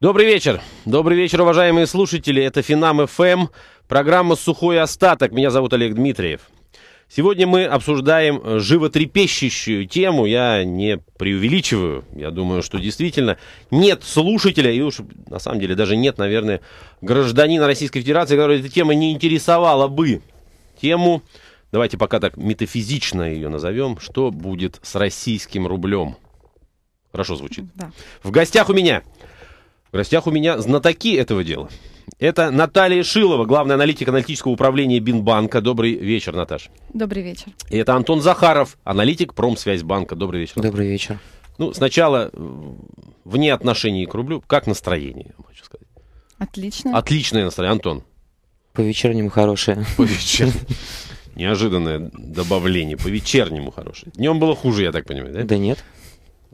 Добрый вечер. Добрый вечер, уважаемые слушатели. Это Финам ФМ, программа «Сухой остаток». Меня зовут Олег Дмитриев. Сегодня мы обсуждаем животрепещущую тему. Я не преувеличиваю. Я думаю, что действительно нет слушателя, и уж на самом деле даже нет, наверное, гражданина Российской Федерации, который эта тема не интересовала бы. Тему, давайте пока так метафизично ее назовем, что будет с российским рублем. Хорошо звучит. Да. В гостях у меня в гостях у меня знатоки этого дела. Это Наталья Шилова, главный аналитик аналитического управления Бинбанка. Добрый вечер, Наташа. Добрый вечер. И это Антон Захаров, аналитик Промсвязьбанка. Добрый вечер. Наташа. Добрый вечер. Ну, сначала э, вне отношений к рублю, как настроение, хочу сказать. Отлично. Отличное настроение, Антон. По вечернему хорошее. По вечернему. Неожиданное добавление. По вечернему хорошее. Днем было хуже, я так понимаю, да? Да нет.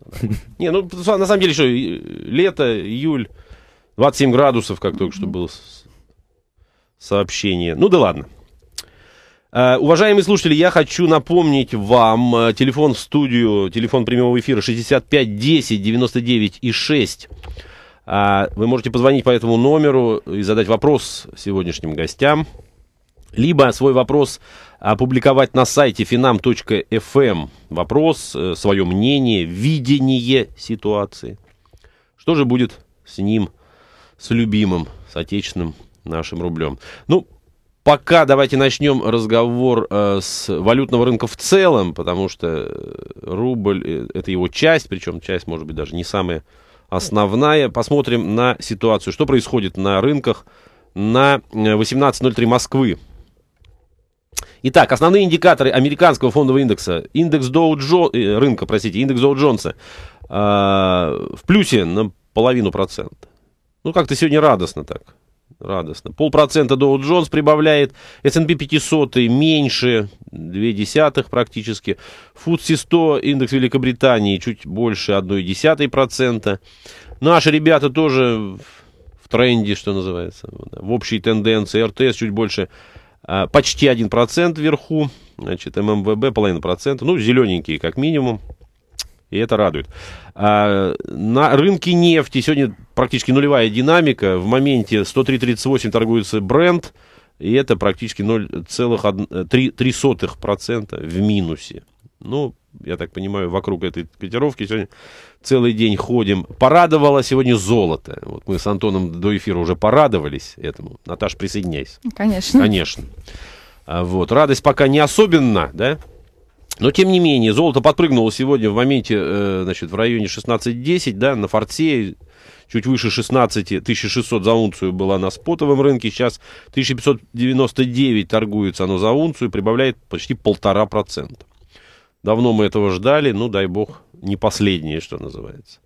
Не, ну, на самом деле, что, э, лето, июль, 27 градусов, как только что было сообщение. Ну да ладно. А, уважаемые слушатели, я хочу напомнить вам э, телефон в студию, телефон прямого эфира 65 10 99 и 6. А, вы можете позвонить по этому номеру и задать вопрос сегодняшним гостям либо свой вопрос опубликовать на сайте finam.fm. Эм. Вопрос, э, свое мнение, видение ситуации. Что же будет с ним, с любимым, с отечественным нашим рублем? Ну, пока давайте начнем разговор э, с валютного рынка в целом, потому что э, рубль это его часть, причем часть, может быть, даже не самая основная. Посмотрим на ситуацию, что происходит на рынках на 18.03 Москвы. Итак, основные индикаторы американского фондового индекса. Индекс Доу Джо... Э, рынка, простите, индекс Доу Джонса э, в плюсе на половину процента. Ну, как-то сегодня радостно так. Радостно. Полпроцента Доу Джонс прибавляет, S&P 500 меньше, две десятых практически. Фудси 100, индекс Великобритании, чуть больше одной десятой процента. Наши ребята тоже в тренде, что называется, в общей тенденции. РТС чуть больше а, почти 1% вверху, значит, ММВБ половина процента, ну, зелененькие как минимум, и это радует. А, на рынке нефти сегодня практически нулевая динамика, в моменте 103.38 торгуется бренд, и это практически 0,3% в минусе. Ну, я так понимаю, вокруг этой котировки сегодня целый день ходим. Порадовало сегодня золото. Вот мы с Антоном до эфира уже порадовались этому. Наташ, присоединяйся. Конечно. Конечно. А вот. Радость пока не особенно, да? Но, тем не менее, золото подпрыгнуло сегодня в моменте, э, значит, в районе 16.10, да, на форте, чуть выше 16, 1600 за унцию было на спотовом рынке, сейчас 1599 торгуется оно за унцию, прибавляет почти полтора процента. Давно мы этого ждали, ну, дай бог, не последние, что называется.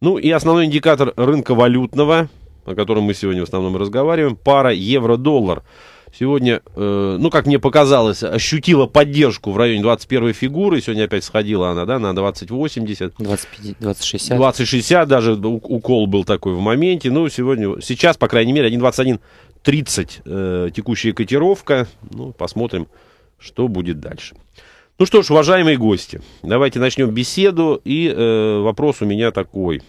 Ну и основной индикатор рынка валютного, о котором мы сегодня в основном разговариваем, пара евро-доллар. Сегодня, э, ну, как мне показалось, ощутила поддержку в районе 21 фигуры. Сегодня опять сходила она, да, на 2080. 2060. 20, 2060 даже укол был такой в моменте. Ну, сегодня, сейчас, по крайней мере, 1.21.30 э, текущая котировка. Ну, посмотрим, что будет дальше. Ну что ж, уважаемые гости, давайте начнем беседу. И э, вопрос у меня такой.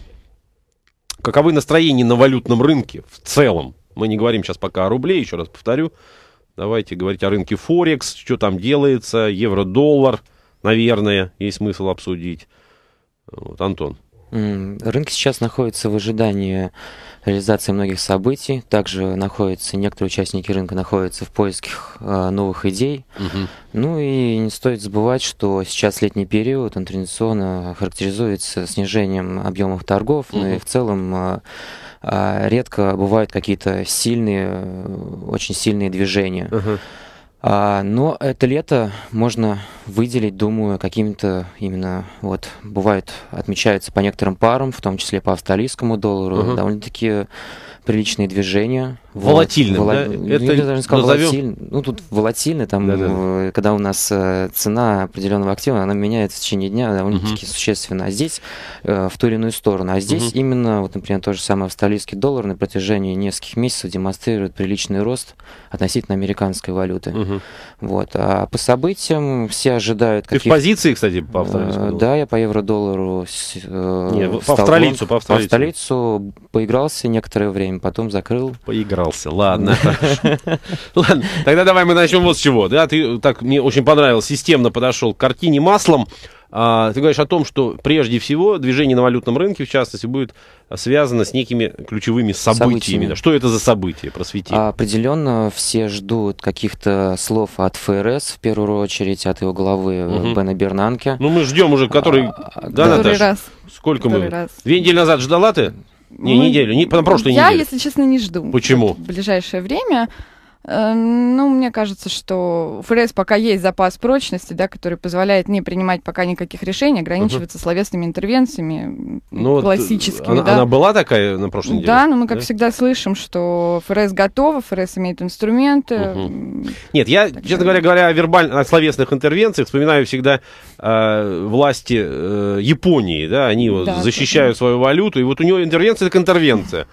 Каковы настроения на валютном рынке в целом? Мы не говорим сейчас пока о рубле, еще раз повторю. Давайте говорить о рынке Форекс, что там делается, евро-доллар, наверное, есть смысл обсудить. Вот, Антон. Рынки сейчас находятся в ожидании реализации многих событий. Также находятся некоторые участники рынка находятся в поисках э, новых идей. Угу. Ну и не стоит забывать, что сейчас летний период он традиционно характеризуется снижением объемов торгов, угу. ну и в целом э, редко бывают какие-то сильные, очень сильные движения. Угу. А, но это лето можно выделить, думаю, каким-то именно, вот, бывает, отмечается по некоторым парам, в том числе по австралийскому доллару, uh-huh. довольно-таки приличные движения. волатильные волат... да? Ну, это я даже не сказал назовем... волатильный. Ну, тут волатильные там, да, да. Э, когда у нас э, цена определенного актива, она меняется в течение дня довольно-таки угу. существенно. А здесь э, в ту или иную сторону. А здесь угу. именно, вот, например, тот же самый австралийский доллар на протяжении нескольких месяцев демонстрирует приличный рост относительно американской валюты. Угу. Вот. А по событиям все ожидают... Ты каких... в позиции, кстати, по австралийскому Да, я по евро-доллару... Э, Нет, по австралийцу, по австралийцу. По австралийцу поигрался некоторое время потом закрыл. Поигрался, ладно. Ладно, тогда давай мы начнем вот с чего. Да, ты так, мне очень понравилось, системно подошел к картине маслом. А, ты говоришь о том, что прежде всего движение на валютном рынке, в частности, будет связано с некими ключевыми событиями. событиями. Что это за события? Просвети. Определенно все ждут каких-то слов от ФРС, в первую очередь от его главы угу. Бена Бернанке. Ну мы ждем уже, который... А, да, который Наташа? раз. Сколько который мы? Раз. Две недели назад ждала ты? Не, ну, Мы... неделю, не, на прошлой я, неделе. Я, если честно, не жду. Почему? в ближайшее время. Эм, ну, мне кажется, что у ФРС пока есть запас прочности, да, который позволяет не принимать пока никаких решений, ограничиваться угу. словесными интервенциями ну, э, классическими. Вот да. она была такая на прошлой неделе? Да, но мы, как да? всегда, слышим, что ФРС готова, ФРС имеет инструменты. Угу. Нет, я, так честно говоря, говоря о, вербаль... о словесных интервенциях, вспоминаю всегда э, власти э, Японии, да, они да, вот, защищают да. свою валюту, и вот у нее интервенция как интервенция.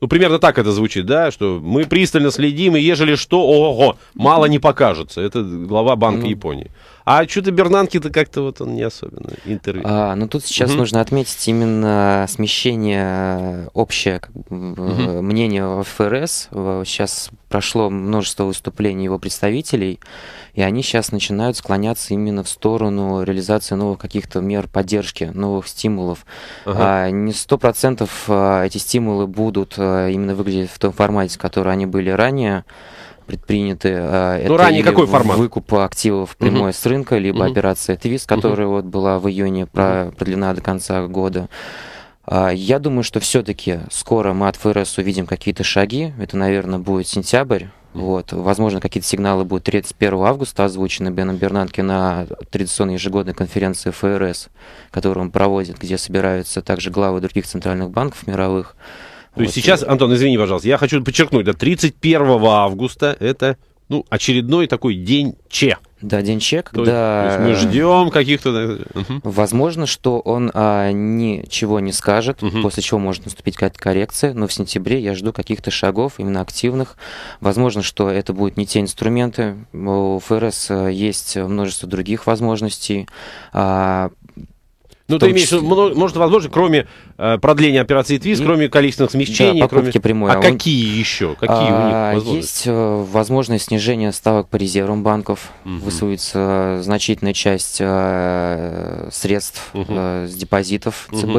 Ну, примерно так это звучит, да, что мы пристально следим, и ежели что, ого, мало не покажется. Это глава Банка mm-hmm. Японии. А что-то Бернанки-то как-то вот он не особенно интервью. А, ну тут сейчас угу. нужно отметить именно смещение э, общее как, угу. мнение в ФРС. Сейчас прошло множество выступлений его представителей, и они сейчас начинают склоняться именно в сторону реализации новых каких-то мер поддержки, новых стимулов. Ага. А, не сто процентов э, эти стимулы будут именно выглядеть в том формате, в котором они были ранее предприняты. А, ну, ранее какой формат? Выкуп активов прямой угу. с рынка, либо угу. операция ТВИС, которая угу. вот была в июне продлена до конца года. А, я думаю, что все-таки скоро мы от ФРС увидим какие-то шаги. Это, наверное, будет сентябрь. Вот. Возможно, какие-то сигналы будут 31 августа озвучены Беном Бернанке на традиционной ежегодной конференции ФРС, которую он проводит, где собираются также главы других центральных банков мировых. То есть сейчас, Антон, извини, пожалуйста, я хочу подчеркнуть, да, 31 августа это ну, очередной такой день Че. Да, день Че, когда... То есть мы э, ждем каких-то... Возможно, что он а, ничего не скажет, угу. после чего может наступить какая-то коррекция, но в сентябре я жду каких-то шагов, именно активных. Возможно, что это будут не те инструменты. У ФРС э, есть множество других возможностей а, ну, ты имеешь, числе... может, возможно, кроме э, продления операции ТВИС, и... кроме количественных смещений, да, кроме... прямой. А, а он... какие еще? Какие а, у них а, возможности? Есть э, возможность снижения ставок по резервам банков. Угу. Высуется э, значительная часть э, средств угу. э, с депозитов ЦБ, угу.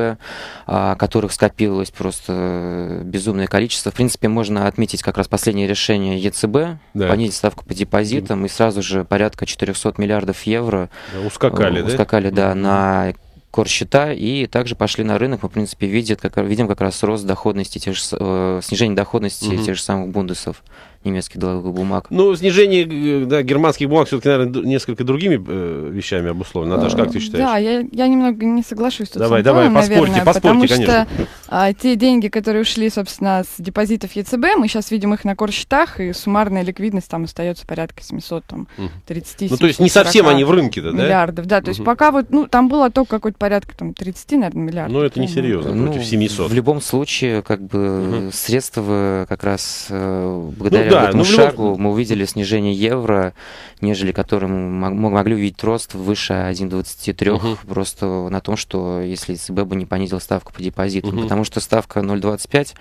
э, которых скопилось просто э, безумное количество. В принципе, можно отметить как раз последнее решение ЕЦБ, да. понизить ставку по депозитам, угу. и сразу же порядка 400 миллиардов евро да, ускакали, э, ускакали да? да, угу. на корсчета и также пошли на рынок. Мы, в принципе, видят, как, видим как раз рост доходности, тех же, э, снижение доходности угу. тех же самых бундесов немецких долговых бумаг. Ну, снижение э, да, германских бумаг все-таки, наверное, несколько другими э, вещами обусловлено. Наташа, как ты а, считаешь? Да, я, я немного не соглашусь тут давай, с Антоном, давай, поспорьте, наверное, поспорьте, потому конечно. что а, те деньги, которые ушли, собственно, с депозитов ЕЦБ, мы сейчас видим их на корсчетах, и суммарная ликвидность там остается порядка 700, там, 30 Ну, то есть не совсем они в рынке, да? Миллиардов, да, то есть угу. пока вот, ну, там было только какой-то порядка там 30, наверное, миллиардов. Ну, это не серьезно, ну, против 700. В любом случае, как бы, угу. средства как раз э, ну, благодаря да, этому ну, шагу любом... мы увидели снижение евро, нежели которым мы могли увидеть рост выше 1,23, угу. просто на том, что если ЦБ бы не понизил ставку по депозиту, угу. потому что ставка 0,25,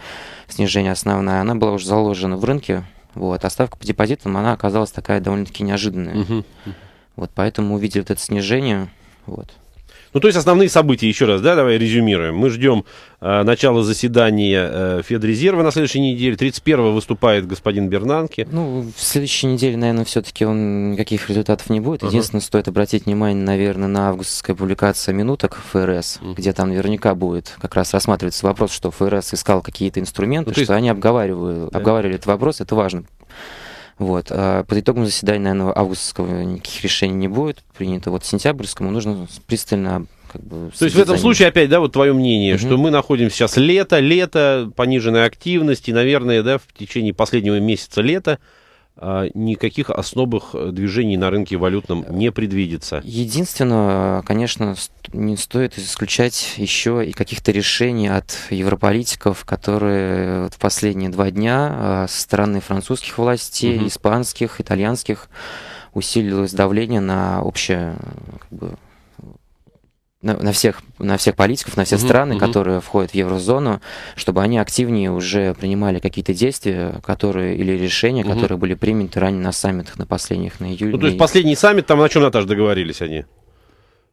снижение основная, она была уже заложена в рынке, вот, а ставка по депозитам, она оказалась такая довольно-таки неожиданная. Угу. Вот, поэтому увидели вот это снижение, вот. Ну, то есть основные события, еще раз, да, давай резюмируем. Мы ждем э, начала заседания э, Федрезерва на следующей неделе. 31-го выступает господин Бернанки. Ну, в следующей неделе, наверное, все-таки он никаких результатов не будет. Единственное, uh-huh. стоит обратить внимание, наверное, на августовская публикация минуток ФРС, uh-huh. где там наверняка будет как раз рассматриваться вопрос, что ФРС искал какие-то инструменты, ну, есть... что они обговаривали, yeah. обговаривали этот вопрос, это важно. Вот. А по итогам заседания, наверное, августского никаких решений не будет принято. Вот сентябрьскому нужно пристально как бы... То есть в этом случае опять, да, вот твое мнение, угу. что мы находимся сейчас лето, лето, пониженная активность, и, наверное, да, в течение последнего месяца лета а, никаких основных э, движений на рынке валютном не предвидится. Единственное, э, конечно, не стоит исключать еще и каких-то решений от европолитиков, которые э, в последние два дня со стороны французских властей, угу. испанских, итальянских усилилось давление на общее как бы, на, на всех на всех политиков, на все угу, страны, угу. которые входят в еврозону, чтобы они активнее уже принимали какие-то действия, которые или решения, угу. которые были приняты ранее на саммитах, на последних на июле. Ну, то есть последний саммит там на чем Наташа договорились они?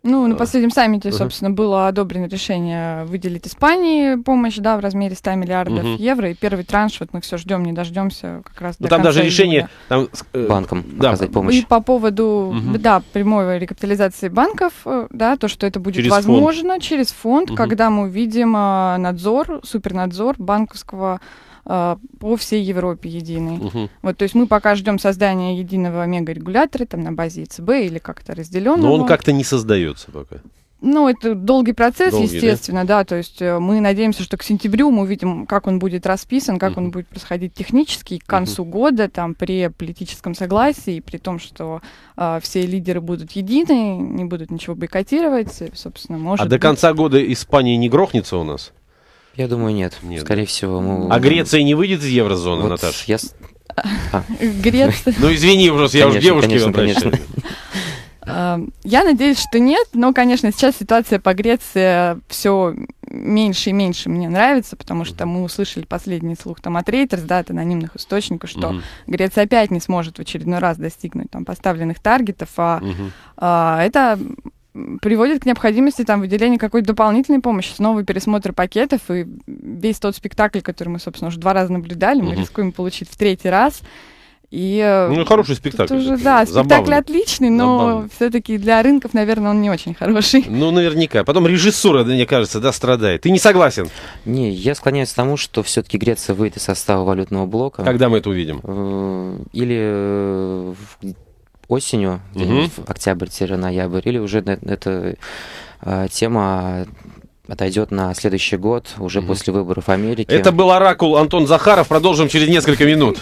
Ну, на э, последнем саммите, собственно, было одобрено решение выделить Испании помощь, да, в размере 100 миллиардов угу. евро, и первый транш, вот мы все ждем, не дождемся как раз Но ну, там даже решение там, э, банкам да. оказать помощь. И по поводу, угу. да, прямой рекапитализации банков, э, да, то, что это будет через возможно фонд. через фонд, угу. когда мы увидим э, надзор, супернадзор банковского а, по всей Европе единый. Угу. Вот, то есть мы пока ждем создания единого мегарегулятора там на базе ИЦБ или как-то разделенного. Но он как-то не создается пока. Ну, это долгий процесс, долгий, естественно, да? да. То есть э, мы надеемся, что к сентябрю мы увидим, как он будет расписан, как uh-huh. он будет происходить технически к концу uh-huh. года, там, при политическом согласии, при том, что э, все лидеры будут едины, не будут ничего бойкотировать, собственно, может А до конца года Испания не грохнется у нас? Я думаю, нет. нет Скорее всего, мы... А Греция не выйдет из еврозоны, вот Наташа? Я... А. Греция... Ну, извини, просто я уже девушке обращаюсь. А, я надеюсь, что нет, но, конечно, сейчас ситуация по Греции все меньше и меньше мне нравится, потому что мы услышали последний слух там от Reuters, да, от анонимных источников, что угу. Греция опять не сможет в очередной раз достигнуть там поставленных таргетов, а, угу. а это приводит к необходимости там выделения какой-то дополнительной помощи, снова пересмотр пакетов, и весь тот спектакль, который мы, собственно, уже два раза наблюдали, угу. мы рискуем получить в третий раз. И э, ну, хороший спектакль. Уже, да, забавный. спектакль отличный, но все-таки для рынков, наверное, он не очень хороший. Ну, наверняка. Потом режиссура, мне кажется, да, страдает. Ты не согласен? Не, я склоняюсь к тому, что все-таки Греция выйдет из состава валютного блока. Когда мы это увидим? Э, или э, осенью, угу. в октябрь-ноябрь, или уже эта э, тема отойдет на следующий год, уже угу. после выборов Америки. Это был «Оракул» Антон Захаров. Продолжим через несколько минут.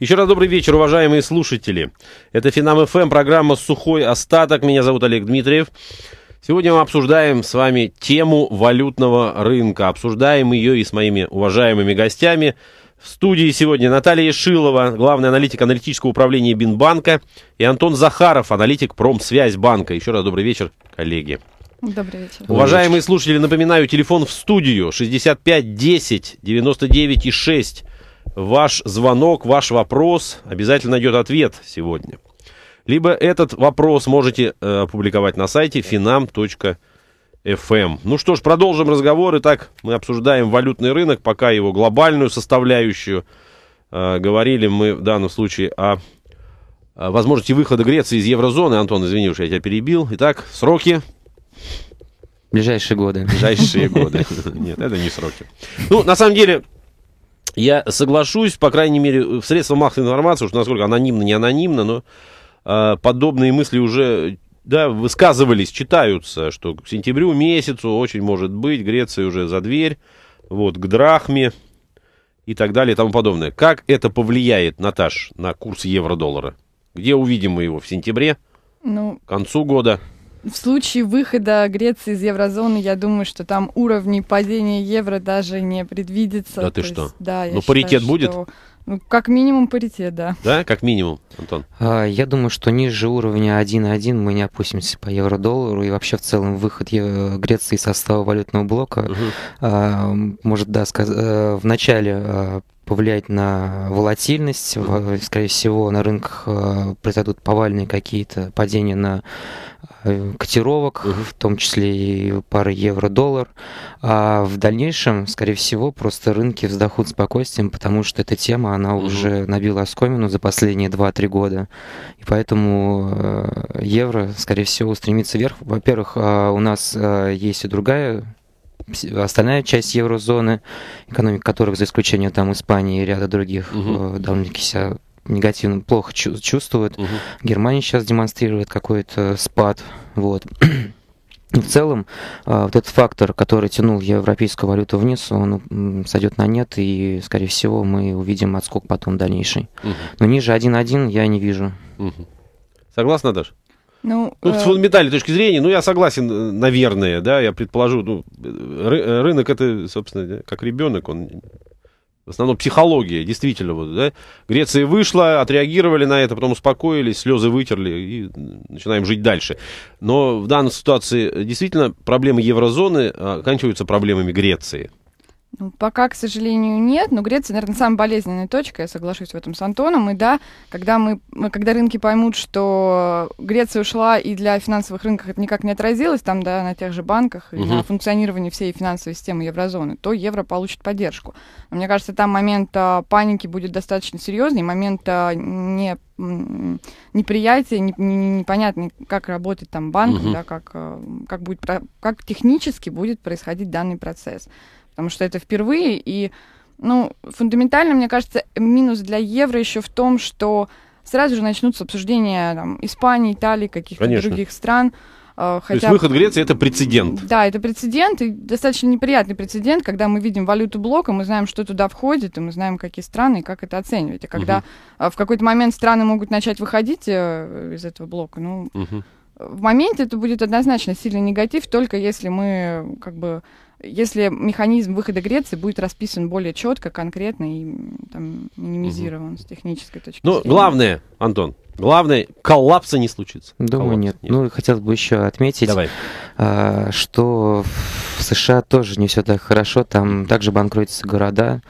Еще раз добрый вечер, уважаемые слушатели. Это Финам ФМ, программа «Сухой остаток». Меня зовут Олег Дмитриев. Сегодня мы обсуждаем с вами тему валютного рынка. Обсуждаем ее и с моими уважаемыми гостями – в студии сегодня Наталья Шилова, главный аналитик аналитического управления Бинбанка, и Антон Захаров, аналитик Промсвязь банка. Еще раз добрый вечер, коллеги. Добрый вечер. Уважаемые слушатели, напоминаю, телефон в студию 65 10 99 и 6. Ваш звонок, ваш вопрос, обязательно идет ответ сегодня. Либо этот вопрос можете э, опубликовать на сайте finam.com FM. Ну что ж, продолжим разговор. Итак, мы обсуждаем валютный рынок, пока его глобальную составляющую. Э, говорили мы в данном случае о, о возможности выхода Греции из еврозоны. Антон, извини, уж я тебя перебил. Итак, сроки. Ближайшие годы. Ближайшие годы. Нет, это не сроки. Ну, на самом деле, я соглашусь, по крайней мере, в средствах массовой информации, уж насколько анонимно, не анонимно, но э, подобные мысли уже да, высказывались, читаются, что к сентябрю месяцу очень может быть Греция уже за дверь, вот, к драхме и так далее и тому подобное. Как это повлияет, Наташ, на курс евро-доллара? Где увидим мы его в сентябре, ну, к концу года? В случае выхода Греции из еврозоны, я думаю, что там уровни падения евро даже не предвидится. Да ты То что? Есть, да, но я ну, считаю, паритет что... будет? Ну, как минимум паритет, да. Да, как минимум, Антон? А, я думаю, что ниже уровня 1.1 мы не опустимся по евро-доллару, и вообще в целом выход Греции из состава валютного блока угу. а, может, да, сказ... Э, в начале а, повлиять на волатильность. Скорее всего, на рынках э, произойдут повальные какие-то падения на э, котировок, в том числе и пары евро-доллар. А в дальнейшем, скорее всего, просто рынки вздохнут спокойствием, потому что эта тема, она уже набила оскомину за последние 2-3 года. И поэтому э, евро, скорее всего, устремится вверх. Во-первых, а, у нас есть и другая остальная часть еврозоны, экономика которых, за исключением там Испании и ряда других, угу. довольно-таки себя негативно плохо чу- чувствует. Угу. Германия сейчас демонстрирует какой-то спад. Вот. В целом, э, вот этот фактор, который тянул европейскую валюту вниз, он сойдет на нет, и, скорее всего, мы увидим отскок потом дальнейший. Угу. Но ниже 1.1 я не вижу. Угу. Согласна, Даша? Ну, ну с э, фундаментальной точки зрения, ну, я согласен, э, наверное, да, я предположу, ну, ры э, рынок это, собственно, как ребенок, он в основном психология, действительно, вот, да. Греция вышла, отреагировали на это, потом успокоились, слезы вытерли и начинаем жить дальше. Но в данной ситуации действительно проблемы еврозоны оканчиваются проблемами Греции. Ну, пока, к сожалению, нет, но Греция, наверное, самая болезненная точка, я соглашусь в этом с Антоном. И да, когда, мы, когда рынки поймут, что Греция ушла, и для финансовых рынков это никак не отразилось, там, да, на тех же банках, угу. на функционировании всей финансовой системы еврозоны, то евро получит поддержку. Но мне кажется, там момент а, паники будет достаточно серьезный, момент а, не неприятие, не, не, непонятно, как работает там банк, угу. да, как, а, как, будет, как технически будет происходить данный процесс потому что это впервые. И, ну, фундаментально, мне кажется, минус для евро еще в том, что сразу же начнутся обсуждения там, Испании, Италии, каких-то Конечно. других стран. Хотя... Э, То есть выход Греции это прецедент. Да, это прецедент, и достаточно неприятный прецедент, когда мы видим валюту блока, мы знаем, что туда входит, и мы знаем, какие страны, и как это оценивать. А когда угу. в какой-то момент страны могут начать выходить э, из этого блока, ну, угу. в моменте это будет однозначно сильный негатив, только если мы как бы если механизм выхода Греции будет расписан более четко, конкретно и там, минимизирован угу. с технической точки Но ну, зрения. Ну, главное, Антон, главное, коллапса не случится. Думаю, нет. нет. Ну, хотел бы еще отметить, Давай. А, что в США тоже не все так хорошо, там также банкротятся города.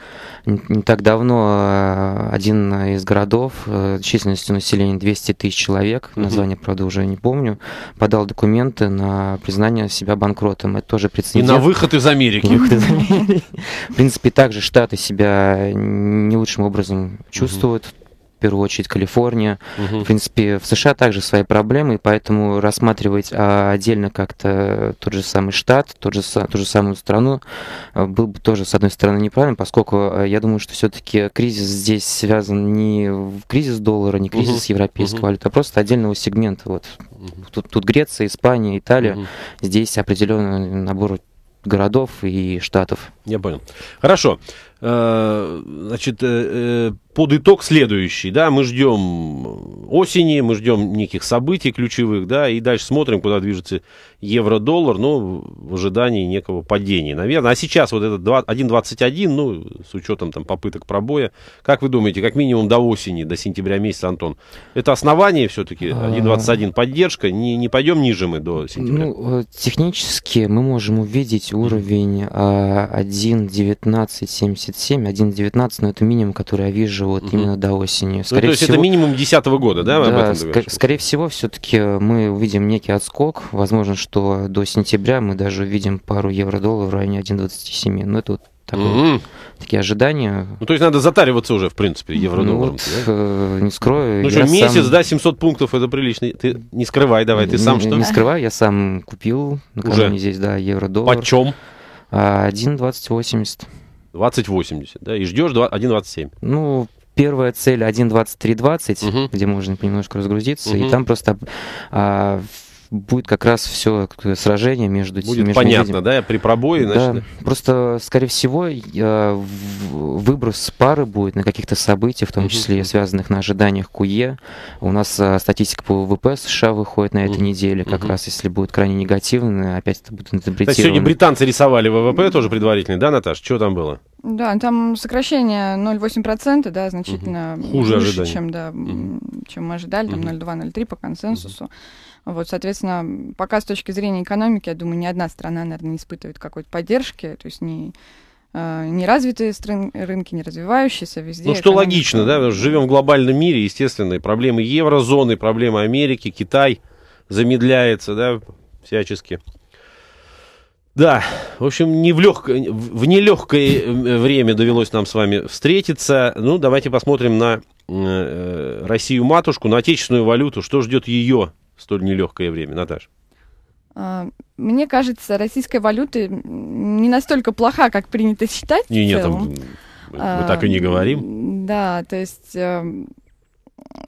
Не, так давно а, один из городов э, численностью населения 200 тысяч человек, название, правда, уже не помню, подал документы на признание себя банкротом. Это тоже прецедент. И на выход из из Америки. Выход из Америки. В принципе, также Штаты себя не лучшим образом чувствуют. В первую очередь Калифорния. Угу. В принципе, в США также свои проблемы, поэтому рассматривать а, отдельно как-то тот же самый штат, тот же, ту же самую страну, а, был бы тоже, с одной стороны, неправильно, поскольку а, я думаю, что все-таки кризис здесь связан не в кризис доллара, не кризис угу. европейской угу. валюты, а просто отдельного сегмента. Вот. Угу. Тут, тут Греция, Испания, Италия. Угу. Здесь определенный набор городов и штатов. Я понял. Хорошо. Э, значит, э, э, под итог следующий, да, мы ждем осени, мы ждем неких событий ключевых, да, и дальше смотрим, куда движется евро-доллар, ну, в ожидании некого падения, наверное. А сейчас вот этот 1.21, ну, с учетом там попыток пробоя, как вы думаете, как минимум до осени, до сентября месяца, Антон, это основание все-таки 1.21 а. поддержка, не, не пойдем ниже мы до сентября? Ну, э, технически мы можем увидеть уровень 1.1977, а, 1.19, но это минимум, который я вижу вот угу. именно до осени. ну, то есть всего, это минимум 2010 года, да? да ск- скорее всего, все-таки мы увидим некий отскок. Возможно, что до сентября мы даже увидим пару евро-долларов в районе 1,27. Но ну, это вот такой, mm такие ожидания. Ну, то есть надо затариваться уже, в принципе, ну евро-долларом. Ну, вот, да? Э, не скрою. Ну, что, месяц, сам... да, 700 пунктов, это прилично. Ты не скрывай давай, ты сам что? Не скрывай, я сам купил накануне уже? здесь, да, евро-доллар. Почем? 1,2080. 2080, да, и ждешь 1,27. Ну, первая цель 1.23.20, угу. где можно немножко разгрузиться, угу. и там просто а, будет как раз все сражение между Будет между понятно, этим. да, при пробое. Да, просто, скорее всего, выброс пары будет на каких-то событиях, в том числе uh-huh. связанных на ожиданиях КУЕ. У нас а, статистика по ВВП США выходит на этой uh-huh. неделе, как uh-huh. раз если будет крайне негативно, опять это будет интерпретировано. сегодня британцы рисовали ВВП тоже предварительный, да, Наташа? Что там было? Да, там сокращение 0,8%, да, значительно угу. хуже, хуже ожидания. чем, да, угу. чем мы ожидали, там угу. 0,2-0,3 по консенсусу. Угу. Вот, соответственно, пока с точки зрения экономики, я думаю, ни одна страна, наверное, не испытывает какой-то поддержки, то есть э, не неразвитые стрын, рынки, не развивающиеся везде. Ну, что логично, да, живем в глобальном мире, естественно, и проблемы еврозоны, и проблемы Америки, Китай замедляется, да, всячески. Да, в общем, не в, легкое, в нелегкое время довелось нам с вами встретиться. Ну, давайте посмотрим на э, э, Россию-матушку, на отечественную валюту, что ждет ее столь нелегкое время, Наташа? Мне кажется, российская валюта не настолько плоха, как принято считать. Не, нет, там, мы так и не а, говорим. Да, то есть, э,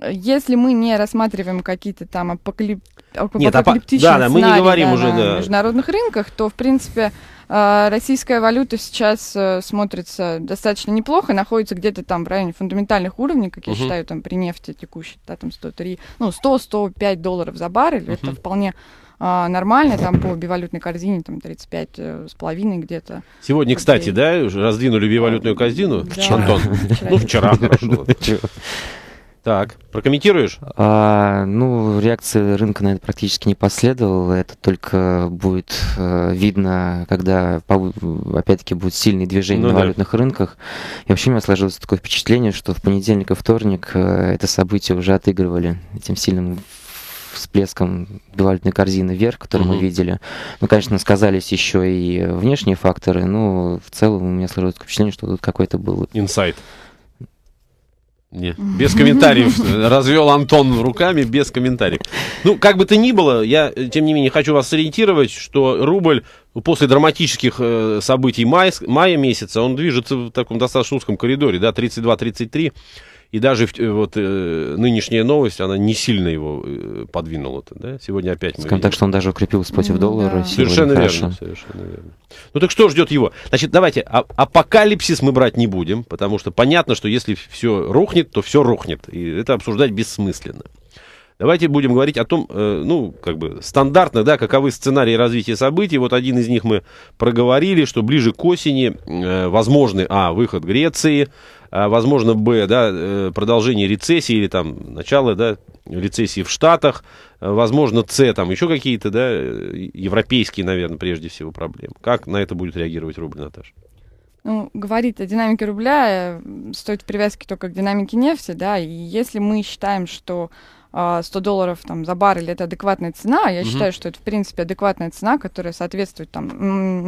если мы не рассматриваем какие-то там апокалип... А апокалиптические нет, апо... да, да, мы не говорим да, уже на да. международных рынках, то в принципе а, российская валюта сейчас э, смотрится достаточно неплохо, находится где-то там в районе фундаментальных уровней, как я угу. считаю, там при нефти текущей, да, там 103, ну, 100-105 долларов за баррель, угу. это вполне а, нормально, там по бивалютной корзине там 35 э, с половиной где-то. Сегодня, кстати, да, раздвинули бивалютную а, корзину, да. Антон? Вчера. Ну, вчера, хорошо. Так, прокомментируешь? А, ну, реакции рынка на это практически не последовало. Это только будет э, видно, когда опять-таки будут сильные движения ну, на да. валютных рынках. И вообще у меня сложилось такое впечатление, что в понедельник и вторник э, это событие уже отыгрывали этим сильным всплеском валютной корзины вверх, который угу. мы видели. Ну, конечно, сказались еще и внешние факторы, но в целом у меня сложилось впечатление, что тут какой-то был... Инсайт. Не, без комментариев. Развел Антон руками, без комментариев. Ну, как бы то ни было, я, э, тем не менее, хочу вас сориентировать, что рубль после драматических э, событий мая, мая месяца, он движется в таком достаточно узком коридоре, да, 32-33. И даже э, вот э, нынешняя новость, она не сильно его э, подвинула-то, да? Сегодня опять мы Скажем так, что он даже укрепился против ну доллара. Да. Совершенно хорошо. верно, совершенно верно. Ну так что ждет его? Значит, давайте, а, апокалипсис мы брать не будем, потому что понятно, что если все рухнет, то все рухнет. И это обсуждать бессмысленно. Давайте будем говорить о том, э, ну, как бы стандартно, да, каковы сценарии развития событий. Вот один из них мы проговорили, что ближе к осени э, возможны, а, выход Греции, а, возможно, б, да, э, продолжение рецессии или там начало, да, рецессии в Штатах, возможно, С, там еще какие-то, да, европейские, наверное, прежде всего проблемы. Как на это будет реагировать рубль, Наташа? Ну, говорить о динамике рубля стоит привязки только к динамике нефти, да, и если мы считаем, что 100 а, долларов там за баррель это адекватная цена. А я угу. считаю, что это в принципе адекватная цена, которая соответствует там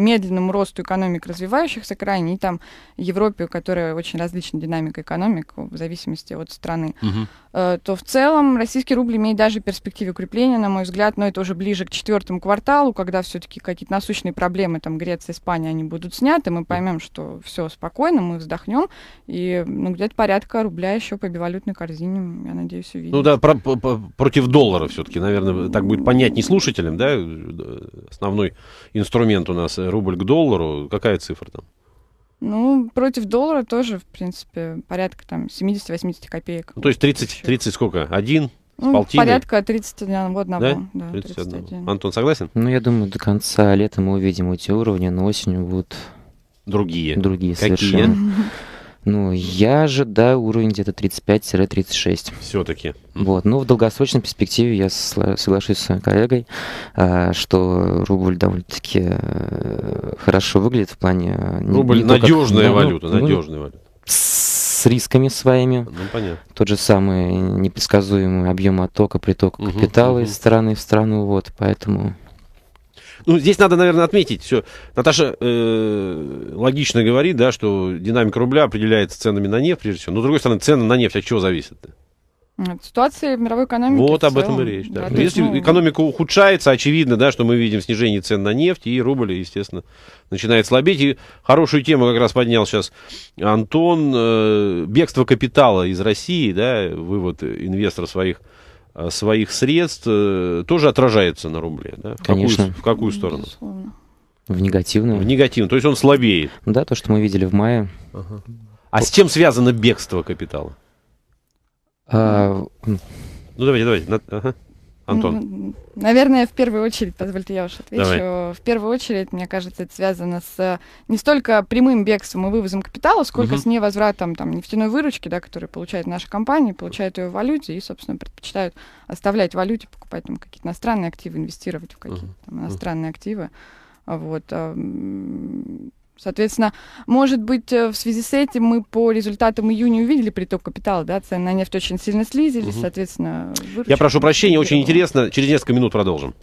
медленному росту экономик развивающихся крайне и там Европе, которая очень различна динамика экономик в зависимости от страны. Угу. Э, то в целом российский рубль имеет даже перспективе укрепления, на мой взгляд, но это уже ближе к четвертому кварталу, когда все-таки какие-то насущные проблемы, там, Греция, Испания, они будут сняты, мы поймем, что все спокойно, мы вздохнем, и ну, где-то порядка рубля еще по бивалютной корзине, я надеюсь, увидим. Ну да, про про против доллара все-таки, наверное, так будет понятнее слушателям, да, э, основной инструмент у нас рубль к доллару, какая цифра там? Ну, против доллара тоже, в принципе, порядка там 70-80 копеек. Ну, то есть 30, 30 сколько? Один? Ну, Полтины. порядка 31 год на да? да 31. Антон, согласен? Ну, я думаю, до конца лета мы увидим эти уровни, но осенью будут... Другие. Другие Какие? совершенно. Ну, я ожидаю уровень где-то 35-36. Все-таки. Вот. Ну, в долгосрочной перспективе я соглашусь с коллегой, а, что рубль довольно-таки э, хорошо выглядит в плане... Э, рубль не надежная как, валюта, ну, надежная ну, валюта. С рисками своими. Ну, понятно. Тот же самый непредсказуемый объем оттока, притока угу, капитала угу. из страны в страну. Вот, поэтому... Ну, здесь надо, наверное, отметить все. Наташа э, логично говорит, да, что динамика рубля определяется ценами на нефть, прежде всего. Но, с другой стороны, цены на нефть от чего зависят? -то? От в мировой экономике. Вот об этом и речь. Да. Да, Если ну... экономика ухудшается, очевидно, да, что мы видим снижение цен на нефть, и рубль, естественно, начинает слабеть. И хорошую тему как раз поднял сейчас Антон. Э, бегство капитала из России, да, вывод инвесторов своих Э, своих средств э, тоже отражается на рубле, да? Конечно. В какую, в какую сторону? Безусловно. В негативную. В негативную, то есть он слабеет. Да, то, что мы видели в мае. Ага. А с чем связано бегство капитала? А... Ну давайте, давайте. Ага. Антон. Наверное, в первую очередь, позвольте я уж отвечу. Давай. В первую очередь, мне кажется, это связано с э, не столько прямым бегством и вывозом капитала, сколько угу. с невозвратом там, нефтяной выручки, да, которую получает наша компания, получает ее в валюте и, собственно, предпочитают оставлять в валюте, покупать там какие-то иностранные активы, инвестировать в какие-то угу. там, иностранные угу. активы. Вот. А, Соответственно, может быть, э, в связи с этим мы по результатам июня увидели приток капитала, да, цены на нефть очень сильно снизились, угу. соответственно... Я прошу прощения, очень интересно, через несколько минут продолжим.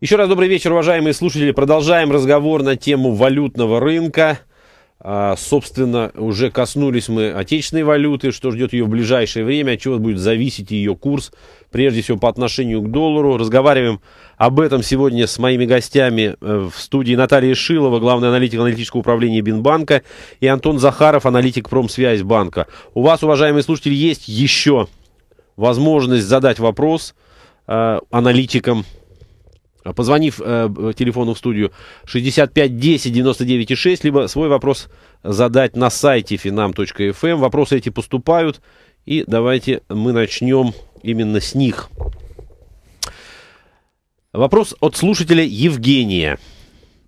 Еще раз добрый вечер, уважаемые слушатели. Продолжаем разговор на тему валютного рынка. А, собственно, уже коснулись мы отечественной валюты, что ждет ее в ближайшее время, от чего будет зависеть ее курс, прежде всего по отношению к доллару. Разговариваем об этом сегодня с моими гостями э, в студии Наталья Шилова, главный аналитик аналитического управления Бинбанка, и Антон Захаров, аналитик Промсвязьбанка. У вас, уважаемые слушатели, есть еще возможность задать вопрос э, аналитикам а позвонив э, телефону в студию 65 10 99 6, либо свой вопрос задать на сайте finam.fm. Эм. Вопросы эти поступают, и давайте мы начнем именно с них. Вопрос от слушателя Евгения.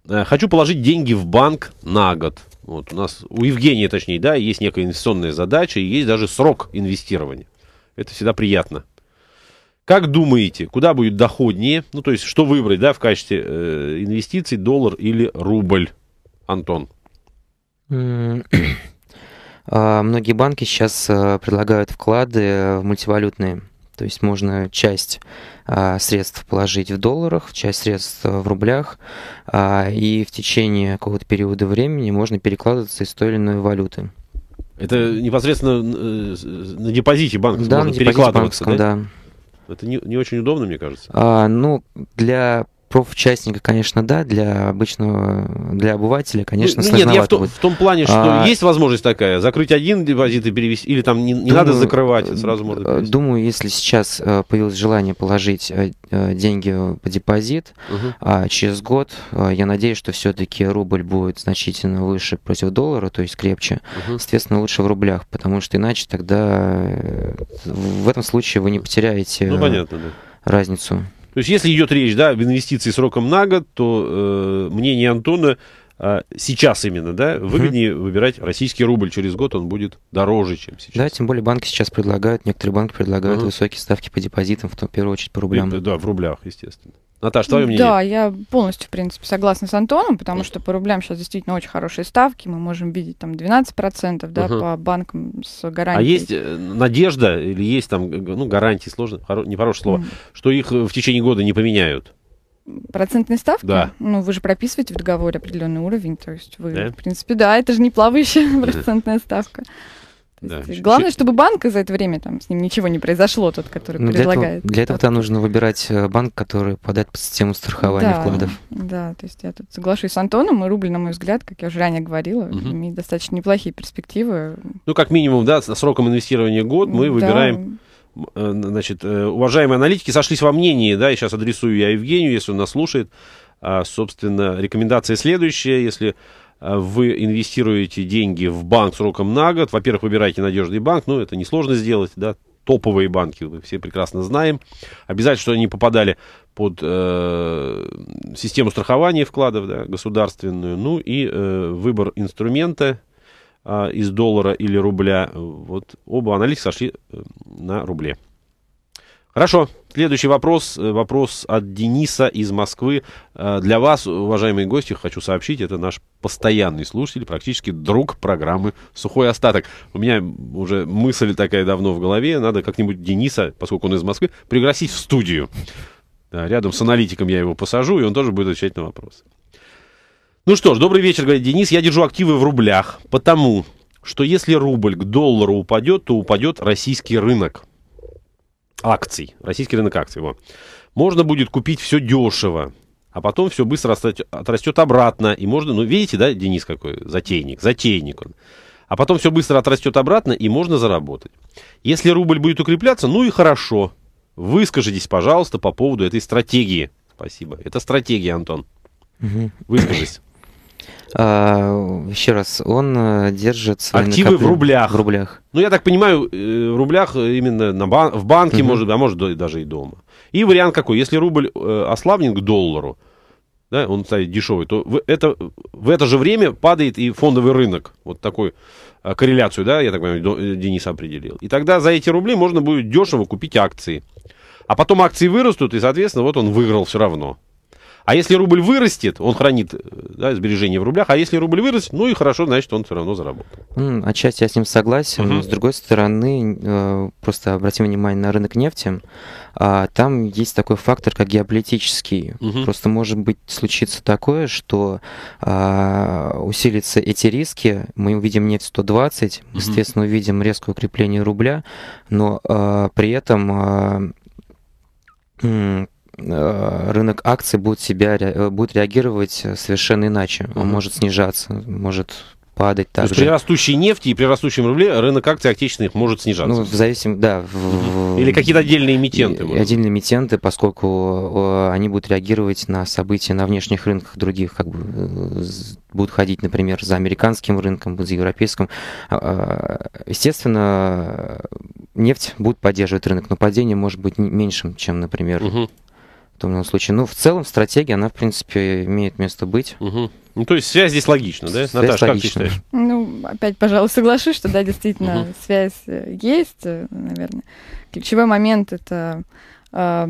Э, Хочу положить деньги в банк на год. Вот у нас, у Евгения точнее, да, есть некая инвестиционная задача и есть даже срок инвестирования. Это всегда приятно. Как думаете, куда будет доходнее? Ну, то есть, что выбрать, да, в качестве э, инвестиций, доллар или рубль? Антон. А, многие банки сейчас э, предлагают вклады в мультивалютные. То есть можно часть а, средств положить в долларах, часть средств э, в рублях, а, и в течение какого-то периода времени можно перекладываться из той или иной валюты. Это непосредственно э, на депозите банка да, можно на депозите перекладываться, банковском, да? да. Это не, не очень удобно, мне кажется. А, ну, для профучастника, конечно, да, для обычного, для обывателя, конечно, ну, сложновато Нет, я в, том, будет. в том плане, что а, есть возможность такая, закрыть один депозит и перевести, или там не, не думаю, надо закрывать, сразу можно э, перевести. Думаю, если сейчас э, появилось желание положить э, деньги по депозит, угу. а через год, я надеюсь, что все-таки рубль будет значительно выше против доллара, то есть крепче, угу. соответственно, лучше в рублях, потому что иначе тогда в этом случае вы не потеряете ну, понятно, да. разницу. То есть, если идет речь да, в инвестиции сроком на год, то э, мнение Антона э, сейчас именно, да, выгоднее угу. выбирать российский рубль. Через год он будет дороже, чем сейчас. Да, тем более банки сейчас предлагают, некоторые банки предлагают угу. высокие ставки по депозитам, в, том, в первую очередь по рублям. Э, да, в рублях, естественно. Наташа, твое мнение? Да, я полностью, в принципе, согласна с Антоном, потому что по рублям сейчас действительно очень хорошие ставки. Мы можем видеть там 12% да, uh по банкам с а гарантией. А есть э, надежда или есть там э, ну, гарантии, сложно, хоро... нехорошее слово, mm. что их э, в течение года не поменяют? процентные ставки? Да. Ну, вы же прописываете в договоре определенный уровень, то есть вы, да? в принципе, да, это же не плавающая процентная ставка. Да. главное, чтобы банк за это время там с ним ничего не произошло, тот, который Но ну, предлагает. Для этого, для этого нужно выбирать э, банк, который подает под систему страхования да, вкладов. Да, то есть я тут соглашусь с Антоном, и рубль, на мой взгляд, как я уже ранее говорила, угу. имеет достаточно неплохие перспективы. Ну, как минимум, да, со сроком инвестирования год мы выбираем да. Э, значит, э, уважаемые аналитики сошлись во мнении, да, и сейчас адресую я Евгению, если он нас слушает, а, собственно, рекомендация следующая, если Э, вы инвестируете деньги в банк сроком на год. Во-первых, выбирайте надежный банк, ну, это несложно сделать, да, топовые банки, мы все прекрасно знаем. Обязательно, что они попадали под э, систему страхования вкладов, да, государственную, ну и э, выбор инструмента э, из доллара или рубля. Вот оба аналитика сошли э, на рубле. Хорошо. Следующий вопрос, э, вопрос от Дениса из Москвы. Э, для вас, уважаемые гости, хочу сообщить, это наш постоянный слушатель, практически друг программы «Сухой остаток». У меня уже мысль такая давно в голове, надо как-нибудь Дениса, поскольку он из Москвы, пригласить в студию. рядом с аналитиком я его посажу, и он тоже будет отвечать на вопросы. Ну что ж, добрый вечер, говорит Денис. Я держу активы в рублях, потому что если рубль к доллару упадет, то упадет российский рынок акций, российский рынок акций. его Можно будет купить все дешево, а потом все быстро отрастет, отрастет обратно. И можно, ну видите, да, Денис какой, затейник, затейник он. А потом все быстро отрастет обратно, и можно заработать. Если рубль будет укрепляться, ну и хорошо. Выскажитесь, пожалуйста, по поводу этой стратегии. Спасибо. Это стратегия, Антон. Угу. Выскажись. А, еще раз, он э, держит свои активы в рублях. В рублях. Ну, я так понимаю, э, в рублях э, именно на бан... в банке, угу. может, а может даже и дома. И вариант какой? Если рубль ослабнет к доллару, да, он станет дешевый, то в это, в это же время падает и фондовый рынок. Вот такой корреляцию, да, я так понимаю, Денис определил. И тогда за эти рубли можно будет дешево купить акции. А потом акции вырастут, и, соответственно, вот он выиграл все равно. А если рубль вырастет, он хранит э, да, сбережения в рублях, а если рубль вырастет, ну и хорошо, значит, он все равно заработал. Mm, отчасти я с ним согласен, Uh -huh. с другой стороны, э, просто обратим внимание на рынок нефти, а, там есть такой фактор, как геополитический. Uh -huh. Просто может быть случится такое, что а, усилится эти риски, мы увидим нефть 120, угу. Uh -huh. естественно, увидим резкое укрепление рубля, но а, при этом... Э, рынок акций будет, себя, э, будет реагировать э, совершенно иначе. Он mm-hmm. может снижаться, может падать также. То есть при растущей нефти и при растущем рубле рынок акций отечественных может снижаться? Ну, в зависимости, да. В... Или какие-то отдельные эмитенты? И, отдельные эмитенты, поскольку они будут реагировать на события на внешних рынках других, как бы будут ходить, например, за американским рынком, будут за европейским. А, а, естественно, нефть будет поддерживать рынок, но падение может быть меньшим, чем, например, угу в том или ином случае. Ну, в целом, стратегия, она, в принципе, имеет место быть. Угу. Ну, то есть связь здесь логична, да? Связь Наташа, логична. как ты считаешь? Ну, опять, пожалуй, соглашусь, что, да, действительно, угу. связь э, есть, э, наверное. Ключевой момент — это э,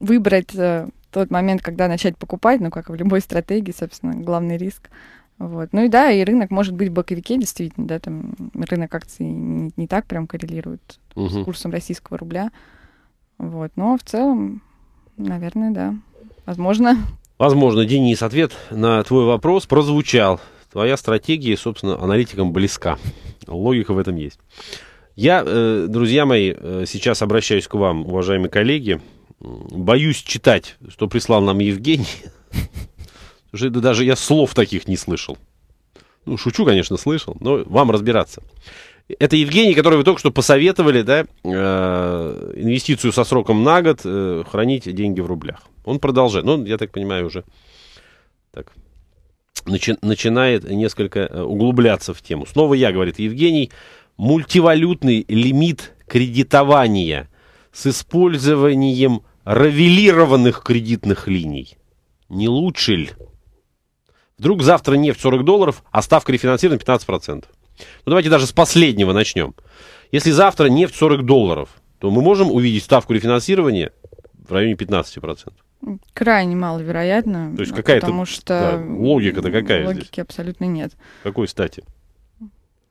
выбрать э, тот момент, когда начать покупать, ну, как и в любой стратегии, собственно, главный риск. Вот. Ну и да, и рынок может быть в боковике, действительно, да, там рынок акций не, не так прям коррелирует угу. с курсом российского рубля. Вот. Но в целом Наверное, да. Возможно. Возможно, Денис, ответ на твой вопрос прозвучал. Твоя стратегия, собственно, аналитикам близка. Логика в этом есть. Я, э, друзья мои, э, сейчас обращаюсь к вам, уважаемые коллеги. Боюсь читать, что прислал нам Евгений. даже я слов таких не слышал. Ну, шучу, конечно, слышал, но вам разбираться. Это Евгений, который вы только что посоветовали, да, э, инвестицию со сроком на год, э, хранить деньги в рублях. Он продолжает, ну, я так понимаю, уже так, начи- начинает несколько э, углубляться в тему. Снова я, говорит Евгений, мультивалютный лимит кредитования с использованием равелированных кредитных линий. Не лучше ли? Вдруг завтра нефть 40 долларов, а ставка рефинансирования 15%. Ну, давайте даже с последнего начнем. Если завтра нефть 40 долларов, то мы можем увидеть ставку рефинансирования в районе 15%. Крайне маловероятно. То есть какая-то потому что да, логика-то какая логики здесь? абсолютно нет. Какой стати?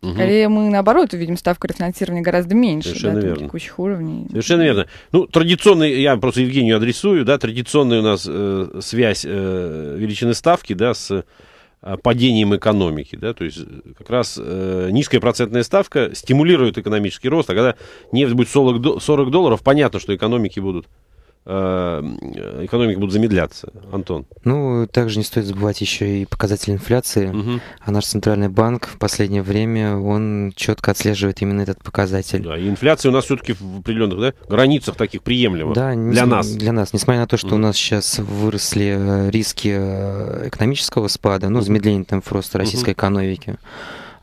Угу. мы наоборот увидим ставку рефинансирования гораздо меньше Совершенно да, верно. текущих уровней. Совершенно верно. Ну, традиционный, я просто Евгению адресую, да, традиционная у нас э, связь э, величины ставки, да, с Э, падением экономики. Да? То есть э, как раз э, низкая процентная ставка стимулирует экономический рост, а когда нефть будет 40, 40 долларов, понятно, что экономики будут Э, экономика будет замедляться, Антон? Ну, также не стоит забывать еще и показатель инфляции. Угу. А наш центральный банк в последнее время, он четко отслеживает именно этот показатель. Да, и инфляция у нас все-таки в определенных да, границах таких приемлемых да, для нас. Для нас, несмотря на то, что угу. у нас сейчас выросли э, риски э, экономического спада, ну, замедление темпа роста российской угу. экономики,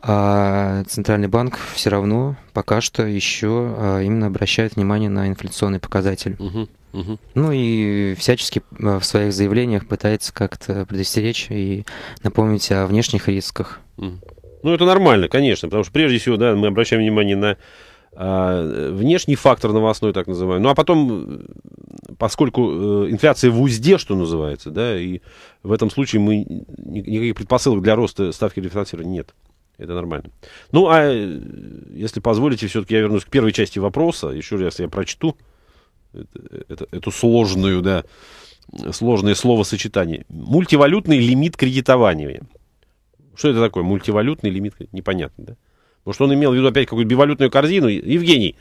а Центральный банк все равно пока что еще а, именно обращает внимание на инфляционный показатель. Угу, угу. Ну и всячески а, в своих заявлениях пытается как-то предостеречь и напомнить о внешних рисках. Ну это нормально, конечно, потому что прежде всего да, мы обращаем внимание на а, внешний фактор новостной, так называемый. Ну а потом, поскольку э, инфляция в узде, что называется, да, и в этом случае мы никаких предпосылок для роста ставки рефинансирования нет. Это нормально. Ну, а э, если позволите, все-таки я вернусь к первой части вопроса. Еще раз я прочту это, это, эту сложную, да, сложное словосочетание. Мультивалютный лимит кредитования. Что это такое? Мультивалютный лимит? Непонятно, да? Может, он имел в виду опять какую-то бивалютную корзину? Евгений,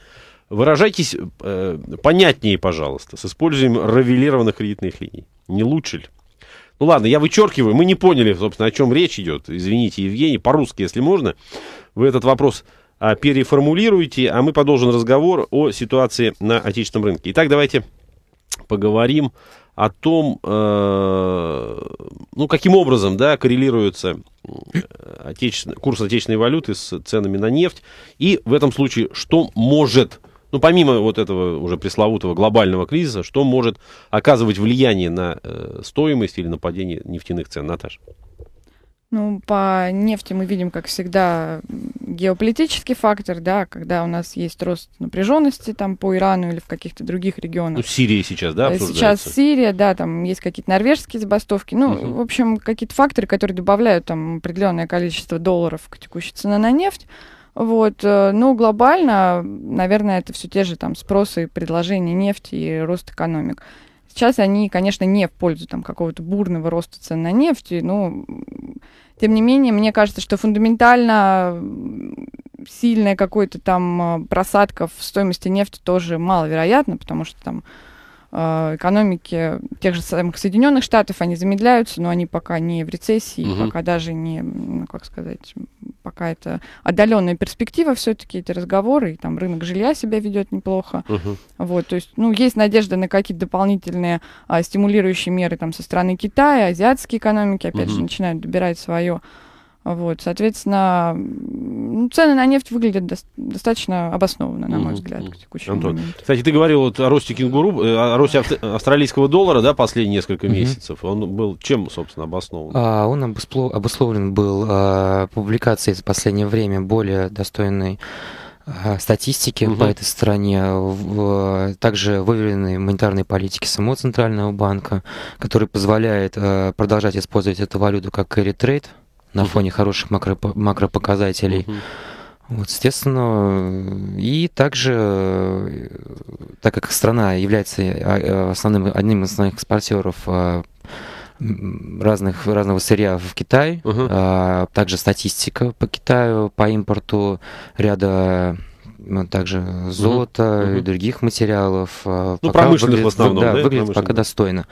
выражайтесь э, понятнее, пожалуйста, с использованием равелированных кредитных линий. Не лучше ли? Ну ладно, я вычеркиваю, мы не поняли, собственно, о чем речь идет. Извините, Евгений, по-русски, если можно, вы этот вопрос а, переформулируете, а мы продолжим разговор о ситуации на отечественном рынке. Итак, давайте поговорим о том, э, ну, каким образом, да, коррелируется э, отече... курс отечественной валюты с ценами на нефть, и в этом случае, что может ну, помимо вот этого уже пресловутого глобального кризиса, что может оказывать влияние на э, стоимость или на падение нефтяных цен, Наташа? Ну, по нефти мы видим, как всегда, геополитический фактор, да, когда у нас есть рост напряженности там по Ирану или в каких-то других регионах. Ну, Сирия сейчас, да, э, Сейчас Сирия, да, там есть какие-то норвежские забастовки. Ну, угу. в общем, какие-то факторы, которые добавляют там определенное количество долларов к текущей цене на нефть. Вот, ну, глобально, наверное, это все те же там спросы предложения нефти и рост экономик. Сейчас они, конечно, не в пользу там какого-то бурного роста цен на нефть, но тем не менее, мне кажется, что фундаментально сильная какой-то там э, просадка в стоимости нефти тоже маловероятна, потому что там Э, экономики тех же самых Соединенных Штатов, они замедляются, но они пока не в рецессии, угу. пока даже не, ну, как сказать, пока это отдаленная перспектива, все-таки эти разговоры, и там рынок жилья себя ведет неплохо. Угу. Вот, то есть, ну, есть надежда на какие-то дополнительные а, стимулирующие меры там со стороны Китая, азиатские экономики, опять угу. же, начинают добирать свое. Вот, соответственно, ну, цены на нефть выглядят до достаточно обоснованно, на мой взгляд, к текущему Антон, моменту. Кстати, ты говорил вот о росте кенгуру, э, о росте австралийского доллара, да, последние несколько mm -hmm. месяцев. Он был чем, собственно, обоснован? А, он обусловлен был а, публикацией за последнее время более достойной а, статистики угу. по этой стране, в, также выверенные монетарные политики самого Центрального банка, который позволяет э, продолжать использовать эту валюту как carry trade, на угу. фоне хороших макро, макропоказателей. Угу. Вот, естественно, и также, так как страна является а, э, основным, одним из основных экспортеров а, разных, разного сырья в Китай, uh а, также статистика по Китаю, по импорту ряда ну, также золота угу. и других материалов. А, ну, пока промышленных выглядит, в основном, да? да выглядит пока достойно.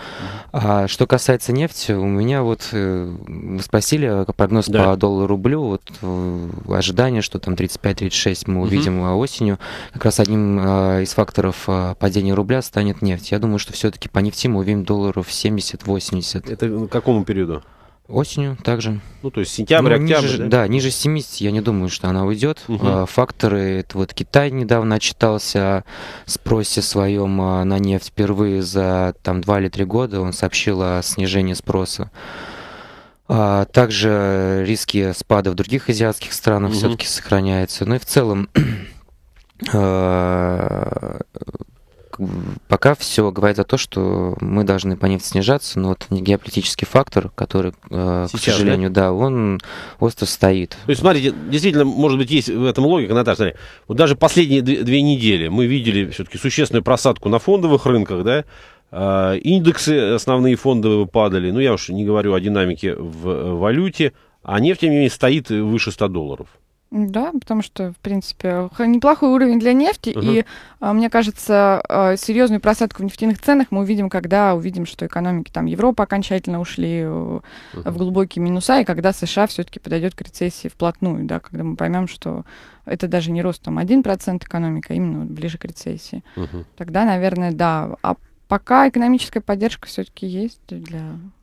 А что касается нефти, у меня вот, э, вы спросили а, прогноз да. по доллару-рублю, вот э, ожидание, что там 35-36 мы увидим угу. осенью. Как раз одним из факторов падения рубля станет нефть. Я думаю, что все-таки по нефти мы увидим долларов 70-80. Это ну, к какому периоду? Осенью также. Ну, то есть сентябрь, ну, октябрь, ниже, да? Да, ниже 70 я не думаю, что она уйдет. Угу. Факторы, это вот Китай недавно отчитался о спросе своем а, на нефть впервые за там 2 или 3 года, он сообщил о снижении спроса. А, также риски спада в других азиатских странах угу. все-таки сохраняются. Ну и в целом пока все говорит за то, что мы должны по нефти снижаться, но вот геополитический фактор, который, э, Сейчас, к сожалению, да? да, он остро стоит. То есть, смотрите, действительно, может быть, есть в этом логика, Наташа, смотри, вот даже последние две недели мы видели все-таки существенную просадку на фондовых рынках, да, а, индексы основные фондовые падали, ну, я уж не говорю о динамике в э, валюте, а нефть, тем не менее, стоит выше 100 долларов. Да, потому что, в принципе, неплохой уровень для нефти, угу. и, а, мне кажется, а, серьезную просадку в нефтяных ценах мы увидим, когда увидим, что экономики там Европы окончательно ушли угу. в глубокие минуса, и когда США все-таки подойдет к рецессии вплотную, да, когда мы поймем, что это даже не рост там 1% экономика, а именно ближе к рецессии. Угу. Тогда, наверное, да. А пока экономическая поддержка все-таки есть для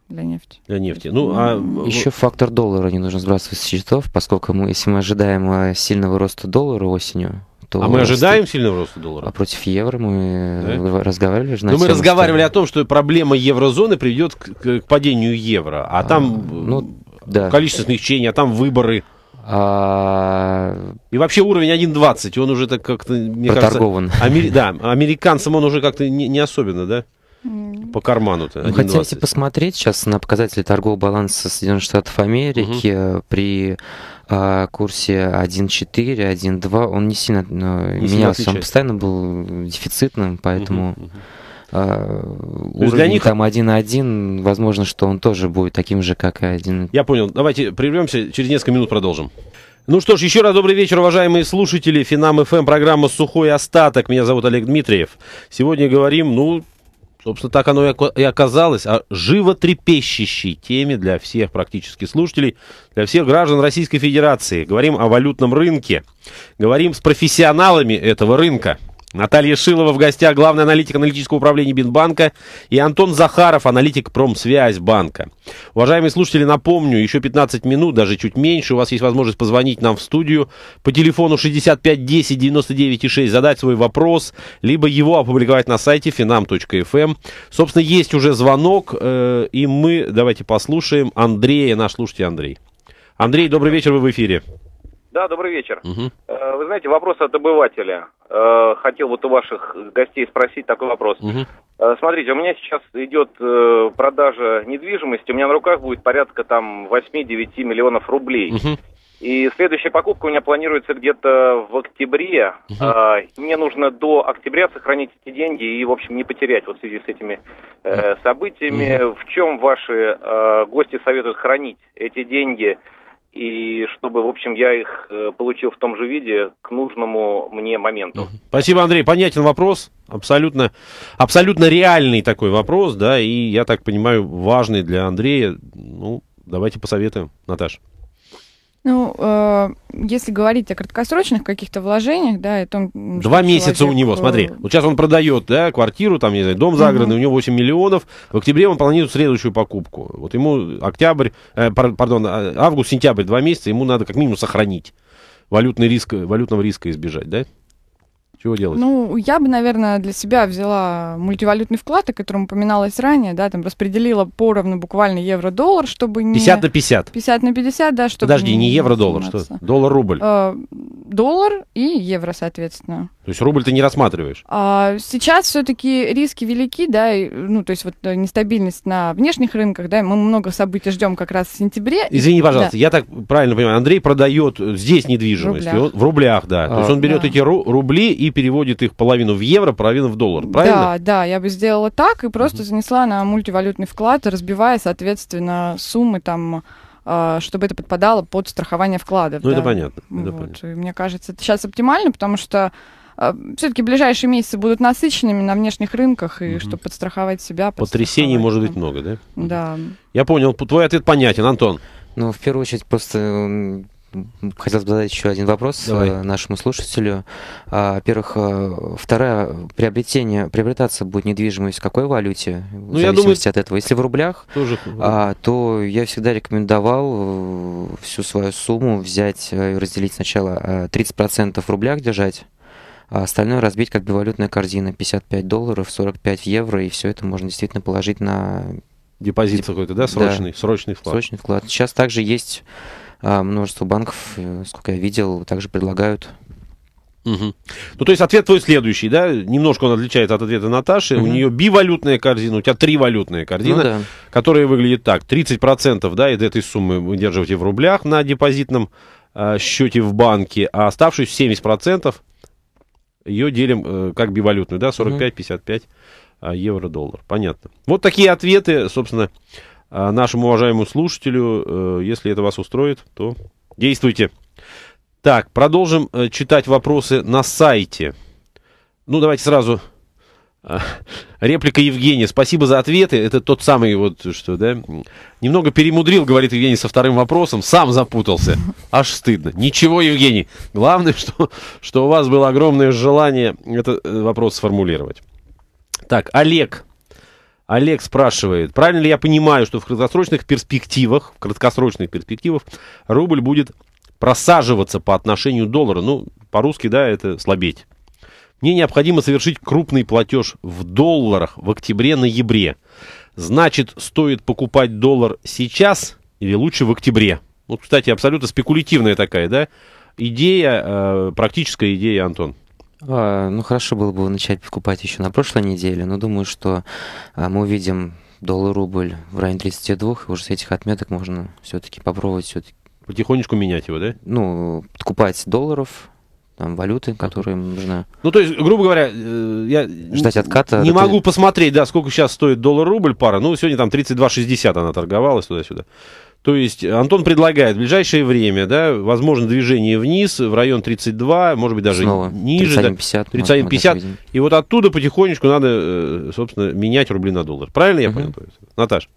для нефти. Для нефти. Ну, ну, а... Ну, Еще фактор доллара не нужно сбрасывать с счетов, поскольку мы, если мы ожидаем э, сильного роста доллара осенью, то а мы ожидаем сильного роста доллара? А против евро мы да? Э, разговаривали же. Но ну, мы разговаривали что... о том, что проблема еврозоны приведет к, к падению евро, а, а там ну, да. количество смягчений, а там выборы. А... И вообще уровень 1.20, он уже так как-то... Проторгован. Кажется, амер... Да, американцам он уже как-то не, не особенно, да? По карману-то. А ну, хотите посмотреть сейчас на показатели торгового баланса Соединенных Штатов Америки угу. при а, курсе 1.4, 1.2, он не сильно не менялся, сильно он постоянно был дефицитным, поэтому... Угу, угу. Uh, уровень для них... там 1.1, возможно, что он тоже будет таким же, как и 1. Я понял. Давайте прервемся, через несколько минут продолжим. Ну что ж, еще раз добрый вечер, уважаемые слушатели. Финам FM эм, программа «Сухой остаток». Меня зовут Олег Дмитриев. Сегодня говорим, ну, Собственно, так оно и оказалось. А животрепещущей теме для всех практически слушателей, для всех граждан Российской Федерации. Говорим о валютном рынке. Говорим с профессионалами этого рынка. Наталья Шилова в гостях, главный аналитик аналитического управления Бинбанка, и Антон Захаров, аналитик Промсвязь банка. Уважаемые слушатели, напомню, еще 15 минут, даже чуть меньше, у вас есть возможность позвонить нам в студию по телефону 65 10 99 6, задать свой вопрос, либо его опубликовать на сайте finam.fm. Эм. Собственно, есть уже звонок, э, и мы давайте послушаем Андрея, наш слушатель Андрей. Андрей, добрый вечер, вы в эфире. Да, добрый вечер. Угу. Вы знаете, вопрос от обывателя. Э, хотел вот у ваших гостей спросить такой вопрос. Угу. Смотрите, у меня сейчас идет продажа недвижимости, у меня на руках будет порядка там 8-9 миллионов рублей. Угу. И следующая покупка у меня планируется где-то в октябре. Угу. мне нужно до октября сохранить эти деньги и, в общем, не потерять вот в связи с этими событиями. Угу. В чем ваши гости советуют хранить эти деньги? и чтобы, в общем, я их э, получил в том же виде к нужному мне моменту. Спасибо, Андрей. Понятен вопрос. Абсолютно, абсолютно реальный такой вопрос, да, и, я так понимаю, важный для Андрея. Ну, давайте посоветуем, Наташа. Ну, э, если говорить о краткосрочных каких-то вложениях, да, и том... Два месяца человек... у него, э, смотри. Вот сейчас он продает, да, квартиру, там, не знаю, дом загородный, uh-huh. у него 8 миллионов. В октябре он планирует следующую покупку. Вот ему октябрь, э, пардон, а, август, сентябрь, два месяца, ему надо как минимум сохранить. Валютный риск, э, валютного риска избежать, да? Чего делать? Ну, я бы, наверное, для себя взяла мультивалютный вклад, о котором упоминалось ранее, да, там распределила поровну буквально евро-доллар, чтобы не... 50 на 50. 50 на 50, да, чтобы... Подожди, не, не евро-доллар, что? Доллар-рубль. Э, доллар и евро, соответственно. То есть рубль ты не рассматриваешь? А, сейчас все-таки риски велики, да, и, ну, то есть вот э, нестабильность на внешних рынках, да, мы много событий ждем как раз в сентябре. Извини, пожалуйста, да. я так правильно понимаю, Андрей продает э, здесь недвижимость, в рублях, он, в рублях да, а, то есть он а, берет да. эти ру- рубли и переводит их половину в евро, половину в доллар, правильно? Да, да, я бы сделала так и просто занесла на мультивалютный вклад, разбивая, соответственно, суммы там а, чтобы это подпадало под страхование вкладов. Ну, да. это понятно. Это вот. понятно. И мне кажется, это сейчас оптимально, потому что а, все-таки ближайшие месяцы будут насыщенными на внешних рынках, и угу. чтобы подстраховать себя. Потрясений может быть много, да? Да. Я понял, твой ответ понятен, Антон. Ну, в первую очередь, просто хотел задать еще один вопрос э, Давай. нашему слушателю. А, во-первых, э, второе, приобретение, приобретаться будет недвижимость в какой валюте? Ну, в зависимости я думаю, от этого. Если в рублях, тоже, да. А, то я всегда рекомендовал э, всю свою сумму взять и разделить сначала 30% в рублях держать, а остальное разбить как бивалютная корзина 55 долларов, 45 евро, и все это можно действительно положить на Депозит Деп... какой-то, да, срочный, да. срочный вклад. Срочный вклад. Сейчас также есть а множество банков, э, сколько я видел, также предлагают Угу. Ну, то есть ответ твой следующий, да? Немножко он отличается от ответа Наташи. Угу. У нее бивалютная корзина, у тебя тривалютная корзина, ну, да. которая выглядит так. 30% да, из этой суммы вы держите в рублях на депозитном э, счете в банке, а оставшуюся 70% ее делим э, как бивалютную, да, 45-55 угу. А, евро-доллар. Понятно. Вот такие ответы, собственно, а, нашему уважаемому слушателю. Э, если это вас устроит, то действуйте. Так, продолжим э, читать вопросы на сайте. Ну, давайте сразу э, Реплика Евгения. Спасибо за ответы. Это тот самый вот, что, да? Немного перемудрил, говорит Евгений, со вторым вопросом. Сам запутался. Аж стыдно. Ничего, Евгений. Главное, что, что у вас было огромное желание этот вопрос сформулировать. Так, Олег Олег спрашивает, правильно ли я понимаю, что в краткосрочных перспективах, в краткосрочных перспективах рубль будет просаживаться по отношению к доллару? Ну, по-русски, да, это слабеть. Мне необходимо совершить крупный платеж в долларах в октябре-ноябре. Значит, стоит покупать доллар сейчас или лучше в октябре? Вот, кстати, абсолютно спекулятивная такая, да, идея, э, практическая идея, Антон. А, ну, хорошо было бы начать покупать еще на прошлой неделе, но думаю, что а, мы увидим доллар-рубль в районе 32, и уже с этих отметок можно все-таки попробовать все-таки Потихонечку менять его, да? Ну, подкупать долларов, там, валюты, которые нужно. Ну, то есть, грубо говоря, э, я Ждать отката, не могу ты... посмотреть, да, сколько сейчас стоит доллар-рубль пара. Ну, сегодня там 32,60 она торговалась туда-сюда. То есть Антон предлагает в ближайшее время, да, возможно, движение вниз, в район 32, может быть, даже Снова. ниже. 31,50. Да, 31, и вот оттуда потихонечку надо, э, собственно, менять рубли на доллар. Правильно я угу. понял? Наташа.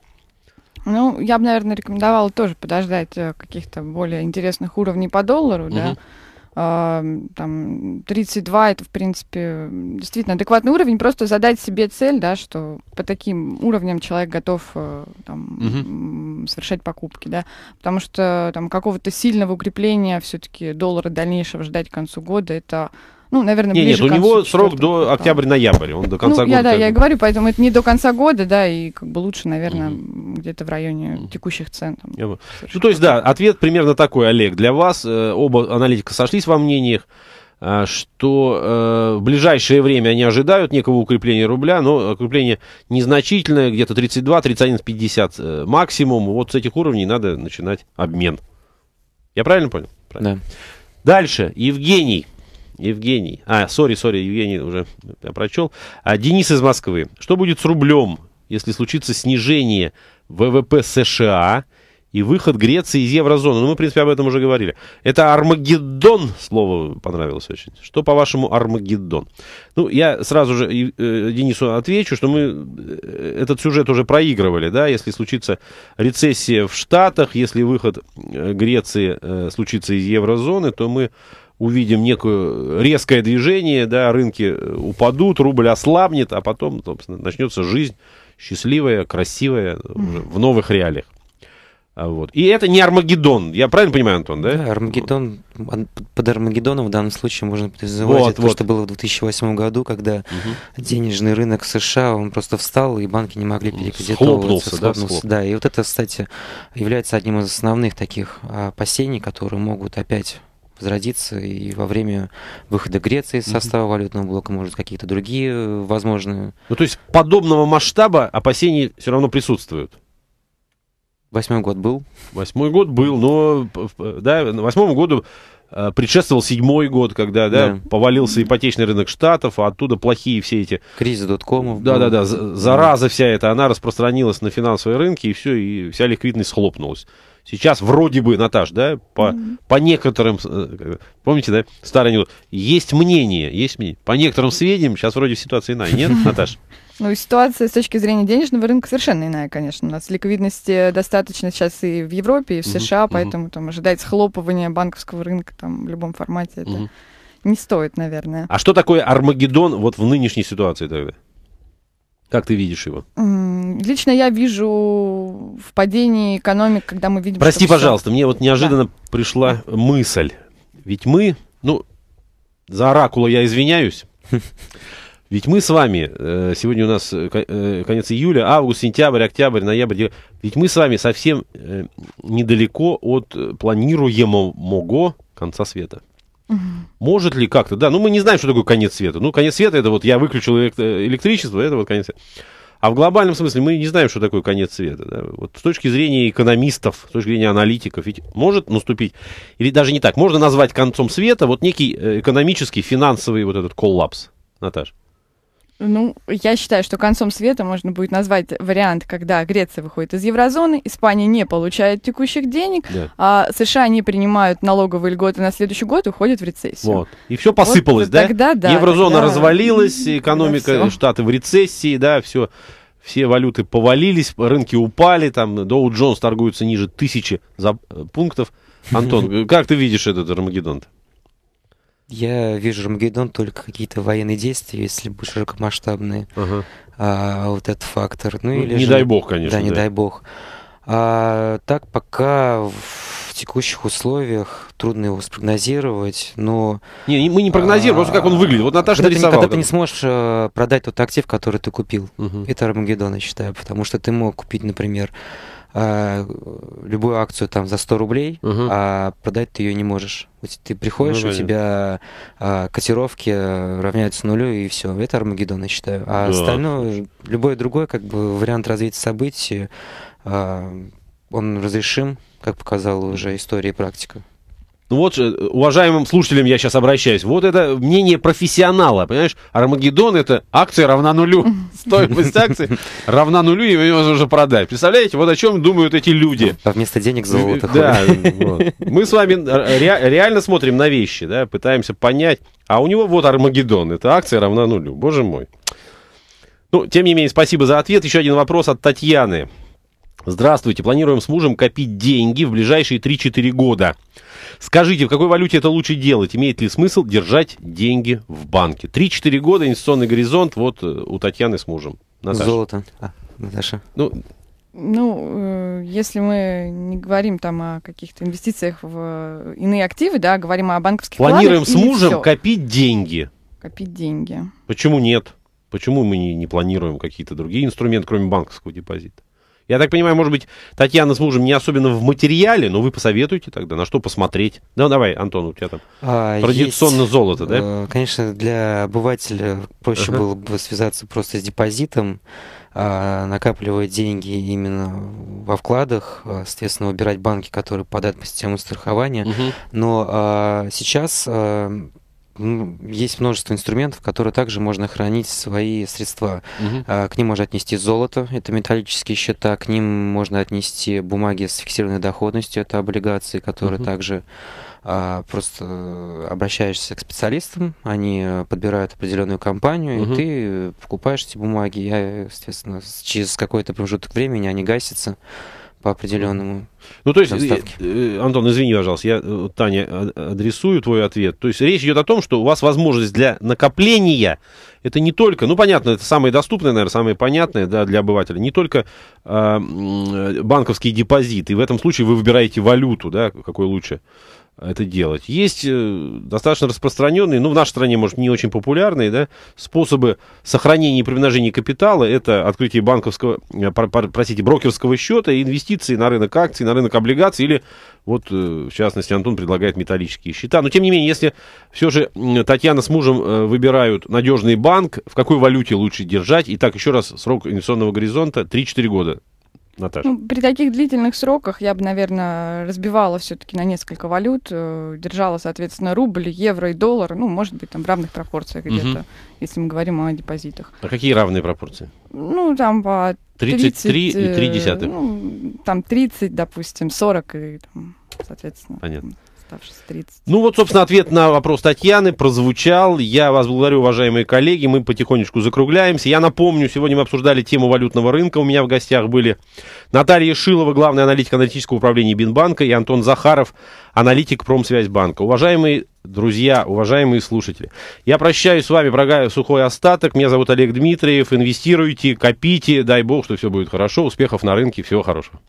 Ну, я бы, наверное, рекомендовала тоже подождать э, каких-то более интересных уровней по доллару, угу. да там, 32 это, в принципе, действительно адекватный уровень, просто задать себе цель, да, что по таким уровням человек готов э, там, угу. совершать покупки, да, потому что там какого-то сильного укрепления все-таки доллара дальнейшего ждать к концу года, это ну, наверное, ближе нет, ну, нет, у него срок до октябрь-ноябрь, он до ну, конца ну, года. Я, да, я и говорю, поэтому это не до конца года, да, и как бы лучше, наверное, mm-hmm. где-то в районе текущих цен. Там, yeah. ну, то есть, да, ответ примерно такой, Олег, для вас э, оба аналитика сошлись во мнениях, э, что э, в ближайшее время они ожидают некого укрепления рубля, но укрепление незначительное, где-то 32, 31, 50 э, максимум. Вот с этих уровней надо начинать обмен. Я правильно понял? Правильно. Да. Дальше. Евгений. Евгений. А, сори, сори, Евгений уже я прочел. А, Денис из Москвы. Что будет с рублем, если случится снижение ВВП США и выход Греции из еврозоны? Ну, мы, в принципе, об этом уже говорили. Это Армагеддон, слово понравилось очень. Что, по-вашему, Армагеддон? Ну, я сразу же э, Денису отвечу, что мы э, этот сюжет уже проигрывали, да, если случится рецессия в Штатах, если выход э, Греции э, случится из еврозоны, то мы увидим некое резкое движение, да, рынки э, упадут, рубль ослабнет, а потом, собственно, начнется жизнь счастливая, красивая, э, в новых реалиях. А вот. И это не Армагеддон, я правильно понимаю, Антон, да? Да, Армагеддон, под Армагеддоном в данном случае можно призывать вот, это вот. то, что было в 2008 году, когда угу. денежный рынок США, он просто встал, и банки не могли перекредитовываться. Схлопнулся, схлопнулся, да? Схлопнулся. Да, и вот это, кстати, является одним из основных таких а, опасений, которые могут опять возродиться и во время выхода Греции из состава mm-hmm. валютного блока, может, какие-то другие э, возможные. Ну, то есть подобного масштаба опасений все равно присутствуют? Восьмой год был. Восьмой год был, но да, восьмому году э, предшествовал седьмой год, когда да, да. повалился ипотечный рынок штатов, а оттуда плохие все эти... Кризис доткомов. Да-да-да, зараза да. вся эта, она распространилась на финансовые рынки, и все, и вся ликвидность схлопнулась. Сейчас вроде бы, Наташ, да, по, mm-hmm. по некоторым, э, помните, да, старый анекдот, есть мнение, есть мнение. По некоторым сведениям сейчас вроде ситуация иная, нет, Наташ? Ну, ситуация с точки зрения денежного рынка совершенно иная, конечно. У нас ликвидности достаточно сейчас и в Европе, и в США, mm-hmm. поэтому там ожидать схлопывания банковского рынка там в любом формате это mm-hmm. не стоит, наверное. А что такое Армагеддон вот в нынешней ситуации тогда? Как ты видишь его? Лично я вижу в падении экономик, когда мы видим... Прости, пожалуйста, все... мне вот неожиданно да. пришла мысль. Ведь мы, ну, за оракула я извиняюсь. Ведь мы с вами, э, сегодня у нас э, э, конец июля, август, сентябрь, октябрь, ноябрь, ведь мы с вами совсем недалеко от планируемого конца света. Может ли как-то, да, ну мы не знаем, что такое конец света. Ну, конец света это вот я выключил электричество, это вот конец света. А в глобальном смысле мы не знаем, что такое конец света. Да? Вот с точки зрения экономистов, с точки зрения аналитиков, ведь может наступить, или даже не так, можно назвать концом света вот некий э, экономический, финансовый вот этот коллапс, Наташа. Ну, я считаю, что концом света можно будет назвать вариант, когда Греция выходит из еврозоны, Испания не получает текущих денег, да. а США не принимают налоговые льготы на следующий год и уходят в рецессию. Вот. И все посыпалось, вот, да? Тогда да. Еврозона тогда... развалилась, экономика да, Штаты в рецессии, да, все. Все валюты повалились, рынки упали, там Доу Джонс торгуется ниже тысячи за... Э, пунктов. Антон, как ты видишь этот Армагеддон? -то? Я вижу Армагеддон только какие-то военные действия, если бы широкомасштабные. Ага. А, вот этот фактор. Ну, ну или не же... дай бог, конечно. Да, не да. дай бог. А, так пока в текущих условиях трудно его спрогнозировать, но... Не, мы не прогнозируем, а, просто как он выглядит. Вот Наташа когда нарисовала. Ты, когда там. ты не сможешь э, продать тот актив, который ты купил. Угу. Это Армагеддон, я считаю, потому что ты мог купить, например, э, любую акцию там за 100 рублей, угу. а продать ты ее не можешь. Ты приходишь, ну, у тебя а, э, котировки равняются нулю, и все. Это Армагеддон, я считаю. А да. остальное, любой другой как бы вариант развития событий, э, он разрешим, как показала уже история и практика. Ну вот, э, уважаемым слушателям я сейчас обращаюсь. Вот это мнение профессионала, понимаешь? Армагеддон — это акция равна нулю. Стоимость акции равна нулю, и ее уже продать. Представляете, вот о чем думают эти люди. А вместо денег золото. Да. Мы с вами э, реально смотрим на вещи, да, пытаемся понять. А у него вот Армагеддон — это акция равна нулю. Боже мой. Ну, тем не менее, спасибо за ответ. Еще один вопрос от Татьяны. Здравствуйте. Планируем с мужем копить деньги в ближайшие 3-4 года. Скажите, в какой валюте это лучше делать? Имеет ли смысл держать деньги в банке? 3-4 года, инвестиционный горизонт, вот э, у Татьяны с мужем. Наташа. Золото. А, Наташа. Ну, ну, э, если мы не говорим там о каких-то инвестициях в э, иные активы, да, говорим о банковских Планируем вкладах, с мужем все. копить деньги. Копить деньги. Почему нет? Почему мы не, не планируем какие-то другие инструменты, кроме банковского депозита? Я так понимаю, может быть, Татьяна с мужем не особенно в материале, но вы посоветуете тогда, на что посмотреть. Да, давай, Антон, у тебя там а, традиционно есть, золото, да? Э, конечно, для обывателя проще ага. было бы связаться просто с депозитом, а, накапливать деньги именно во вкладах, а, соответственно, выбирать банки, которые подают по систему страхования. Угу. Но а, сейчас ну, есть множество инструментов, которые также можно хранить свои средства. Угу. К ним можно отнести золото, это металлические счета, к ним можно отнести бумаги с фиксированной доходностью, это облигации, которые угу. также а, просто э, обращаешься к специалистам, они э, подбирают определенную компанию, угу. и ты э, покупаешь эти бумаги, я, естественно, через какой-то промежуток времени они гасятся по определенному. Ну, то есть, э, э Антон, извини, пожалуйста, я э, Таня а, адресую твой ответ. То есть речь идет о том, что у вас возможность для накопления это не только, ну понятно, это самое доступное, наверное, самое понятное да, для обывателя, не только а, э, банковские депозиты. И в этом случае вы выбираете валюту, да, какой лучше это делать. Есть э, достаточно распространенные, ну, в нашей стране, может, не очень популярные, да, способы сохранения и примножения капитала. Это открытие банковского, э, простите, брокерского счета, инвестиции на рынок акций, на рынок облигаций или, вот, э, в частности, Антон предлагает металлические счета. Но, тем не менее, если все же Татьяна с мужем выбирают надежный банк, в какой валюте лучше держать? И так, еще раз, срок инвестиционного горизонта 3-4 года. Наташа? Ну, при таких длительных сроках я бы, наверное, разбивала все-таки на несколько валют, э, держала, соответственно, рубль, евро и доллар, ну, может быть, там в равных пропорциях где-то, если мы говорим о депозитах. А какие равные пропорции? Ну, там по 33 30, и 3 десятых. Э, ну, там 30, допустим, 40 и там, соответственно. Понятно оставшиеся 30. Ну вот, собственно, ответ на вопрос Татьяны прозвучал. Я вас благодарю, уважаемые коллеги. Мы потихонечку закругляемся. Я напомню, сегодня мы обсуждали тему валютного рынка. У меня в гостях были Наталья Шилова, главный аналитик аналитического управления Бинбанка, и Антон Захаров, аналитик Промсвязьбанка. Уважаемые друзья, уважаемые слушатели. Я прощаюсь с вами, прогаю сухой остаток. Меня зовут Олег Дмитриев. Инвестируйте, копите. Дай бог, что все будет хорошо. Успехов на рынке. Всего хорошего.